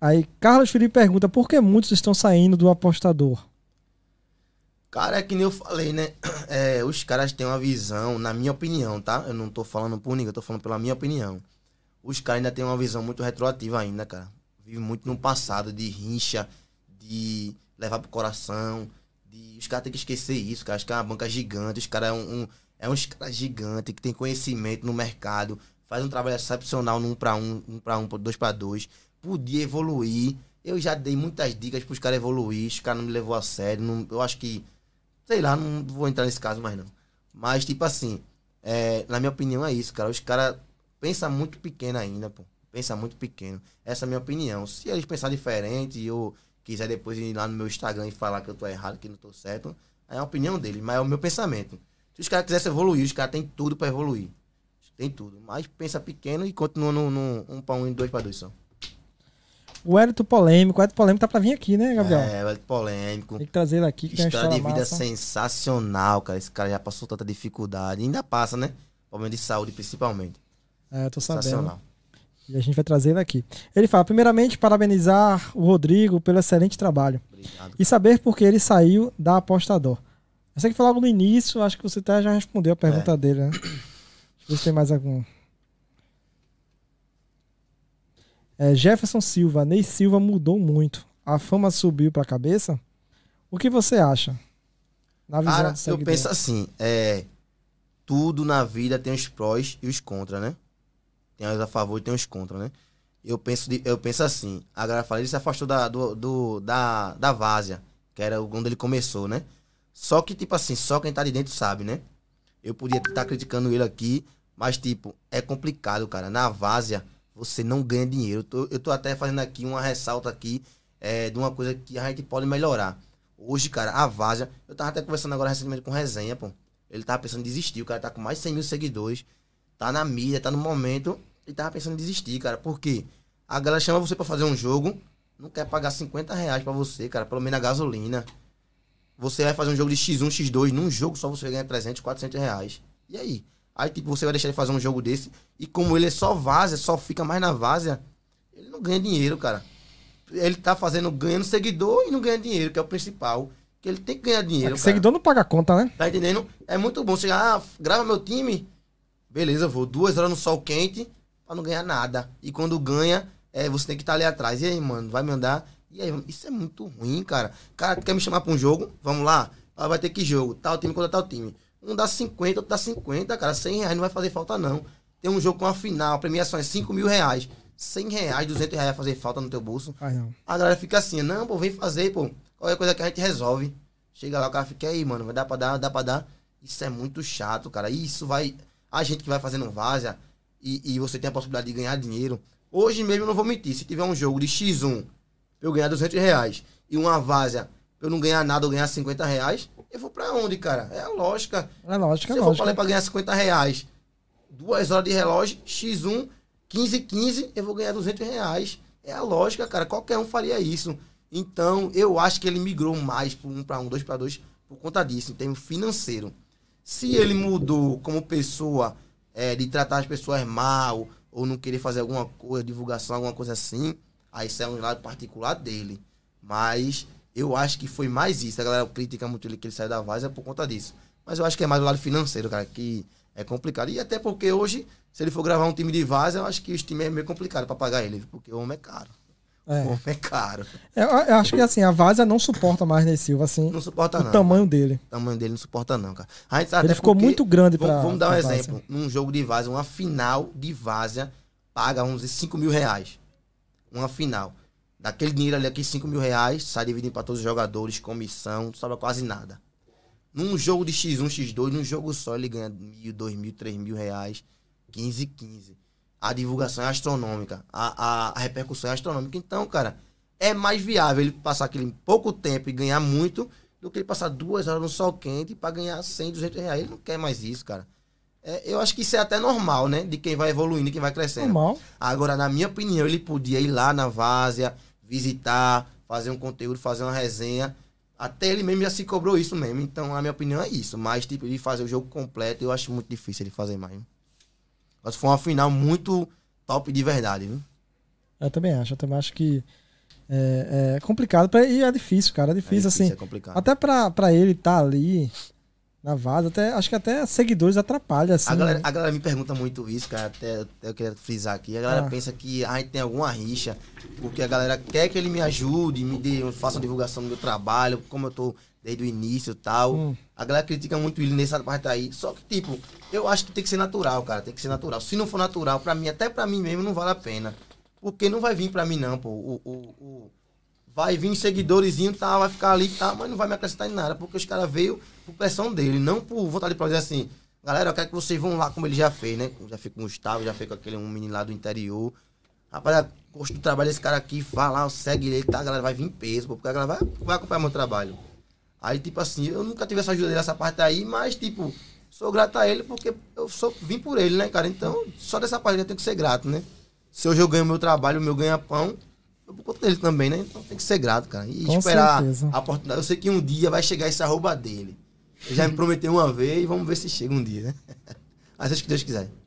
Aí, Carlos Felipe pergunta: por que muitos estão saindo do apostador? Cara, é que nem eu falei, né? É, os caras têm uma visão, na minha opinião, tá? Eu não tô falando por ninguém, eu tô falando pela minha opinião. Os caras ainda têm uma visão muito retroativa ainda, cara. Vive muito no passado, de rincha, de levar pro coração. De... Os caras têm que esquecer isso, cara. Os caras é uma banca gigante, os caras é um, um, é uns caras gigante que tem conhecimento no mercado, faz um trabalho excepcional num pra um, um pra um, dois pra dois podia evoluir. Eu já dei muitas dicas para os caras evoluir, os caras não me levou a sério. Não, eu acho que, sei lá, não vou entrar nesse caso mais não. Mas, tipo assim, é, na minha opinião é isso, cara. Os caras pensam muito pequeno ainda, pô. Pensa muito pequeno. Essa é a minha opinião. Se eles pensarem diferente e eu quiser depois ir lá no meu Instagram e falar que eu tô errado, que não tô certo, é a opinião deles, mas é o meu pensamento. Se os caras quisessem evoluir, os caras têm tudo para evoluir. Tem tudo. Mas pensa pequeno e continua num, num um para um e dois para dois só. O Hélito Polêmico. O Hélito Polêmico tá pra vir aqui, né, Gabriel? É, o Hélito Polêmico. Tem que trazer ele aqui. Que história, história de vida massa. sensacional, cara. Esse cara já passou tanta dificuldade. ainda passa, né? Problema de saúde, principalmente. É, eu tô sabendo. E a gente vai trazer ele aqui. Ele fala, primeiramente, parabenizar o Rodrigo pelo excelente trabalho. Obrigado, e saber por que ele saiu da apostador. Eu sei que foi no início, acho que você até já respondeu a pergunta é. dele, né? Deixa eu ver se tem mais algum. É, Jefferson Silva, Ney Silva mudou muito. A fama subiu pra cabeça? O que você acha? Na visão Cara, eu penso assim, é, tudo na vida tem os prós e os contras, né? Tem os a favor e tem os contra, né? Eu penso, de, eu penso assim, a galera fala, ele se afastou da, do, do, da, da várzea, que era onde ele começou, né? Só que, tipo assim, só quem tá de dentro sabe, né? Eu podia estar tá criticando ele aqui, mas, tipo, é complicado, cara. Na várzea, você não ganha dinheiro. Eu tô, eu tô até fazendo aqui uma ressalta aqui é, de uma coisa que a gente pode melhorar. Hoje, cara, a Vaza, eu tava até conversando agora recentemente com o Resenha, pô. Ele tava pensando em desistir, o cara tá com mais de 100 mil seguidores, tá na mídia, tá no momento, e tava pensando em desistir, cara. Por quê? A galera chama você para fazer um jogo, não quer pagar 50 reais pra você, cara, pelo menos a gasolina. Você vai fazer um jogo de X1, X2, num jogo só você ganha 300, 400 reais. E aí? Aí, tipo, você vai deixar ele fazer um jogo desse. E como ele é só várzea, só fica mais na várzea, ele não ganha dinheiro, cara. Ele tá fazendo, ganhando seguidor e não ganha dinheiro, que é o principal. Que ele tem que ganhar dinheiro. É que seguidor não paga conta, né? Tá entendendo? É muito bom. Você, ah, grava meu time. Beleza, vou duas horas no sol quente pra não ganhar nada. E quando ganha, é, você tem que estar tá ali atrás. E aí, mano, vai me andar. E aí, isso é muito ruim, cara. Cara, tu quer me chamar pra um jogo? Vamos lá? Ah, vai ter que jogo. Tal time contra tal time. Um dá 50, outro dá 50, cara. 100 reais não vai fazer falta, não. Tem um jogo com a final, a premiação é 5 mil reais. 100 reais, 200 reais vai fazer falta no teu bolso. a galera fica assim, não, pô, vem fazer, pô. Qual é a coisa que a gente resolve? Chega lá, o cara fica aí, mano, vai dar pra dar, dá pra dar. Isso é muito chato, cara. Isso vai. A gente que vai fazendo várzea e, e você tem a possibilidade de ganhar dinheiro. Hoje mesmo, eu não vou mentir, se tiver um jogo de X1, eu ganhar 200 reais e uma várzea, eu não ganhar nada, eu ganhar 50 reais, eu vou pra onde, cara? É a lógica. É lógica, Se eu lógica. for pra, pra ganhar 50 reais, duas horas de relógio, x1, 15, 15, eu vou ganhar 200 reais. É a lógica, cara. Qualquer um faria isso. Então, eu acho que ele migrou mais pro 1 para 1, 2 para 2, por conta disso, em termos financeiro. Se ele mudou como pessoa, é, de tratar as pessoas mal, ou não querer fazer alguma coisa, divulgação, alguma coisa assim, aí isso é um lado particular dele. Mas eu acho que foi mais isso. A galera critica muito ele que ele saiu da Vaza é por conta disso. Mas eu acho que é mais do lado financeiro, cara, que é complicado. E até porque hoje, se ele for gravar um time de Vaza, eu acho que os times é meio complicado para pagar ele, porque o homem é caro. É. O homem é caro. É, eu, eu acho que assim, a Vaza não suporta mais Ney né, Silva, assim. Não suporta, o não. O tamanho cara. dele. O tamanho dele não suporta, não, cara. A gente, ele ficou muito grande para. Vamos, vamos dar um exemplo. Vaza. Assim. Num jogo de Vaza, uma final de Vaza paga uns 5 mil reais. Uma final. Daquele dinheiro ali, aqui, 5 mil reais, sai dividindo para todos os jogadores, comissão, não sobra quase nada. Num jogo de X1, X2, num jogo só, ele ganha mil, dois mil, três mil reais, 15, 15. A divulgação é astronômica, a, a, a repercussão é astronômica. Então, cara, é mais viável ele passar aquele pouco tempo e ganhar muito do que ele passar duas horas no sol quente para ganhar 100, 200 reais. Ele não quer mais isso, cara. É, eu acho que isso é até normal, né? De quem vai evoluindo, e quem vai crescendo. Normal. Agora, na minha opinião, ele podia ir lá na várzea, visitar, fazer um conteúdo, fazer uma resenha. Até ele mesmo já se cobrou isso mesmo. Então, a minha opinião é isso. Mas, tipo, de fazer o jogo completo, eu acho muito difícil ele fazer mais. Mas foi uma final muito top de verdade, viu? Eu também acho. Eu também acho que é, é complicado pra, e é difícil, cara. É difícil, é difícil assim. É complicado. Até pra, pra ele estar tá ali, na vaza. Até, acho que até seguidores atrapalha, assim. A galera, né? a galera me pergunta muito isso, cara. Até eu queria frisar aqui. A galera ah. pensa que a ah, gente tem alguma rixa, porque a galera quer que ele me ajude, me dê, faça uma divulgação do meu trabalho, como eu tô desde o início e tal. Hum. A galera critica muito ele nessa parte aí. Só que, tipo, eu acho que tem que ser natural, cara. Tem que ser natural. Se não for natural, pra mim, até pra mim mesmo, não vale a pena. Porque não vai vir pra mim, não, pô. o, o, o Vai vir seguidorzinho, tá, vai ficar ali, tá, mas não vai me acrescentar em nada, porque os caras veio por pressão dele, não por vontade de dizer assim, galera, eu quero que vocês vão lá como ele já fez, né? Já fez com o Gustavo, já fez com aquele um menino lá do interior. Rapaz, gosto do trabalho desse cara aqui, fala, segue ele, tá? A galera vai vir em peso, porque a galera vai, vai acompanhar meu trabalho. Aí, tipo assim, eu nunca tive essa ajuda dele, parte aí, mas, tipo, sou grato a ele porque eu sou, vim por ele, né, cara? Então, só dessa parte eu tenho que ser grato, né? Se hoje eu ganho meu trabalho, meu ganha-pão, por conta dele também, né? Então tem que ser grato, cara. E Com esperar certeza. a oportunidade. Eu sei que um dia vai chegar esse arroba dele. Ele já me prometeu uma vez e vamos ver se chega um dia, né? Mas acho que Deus quiser.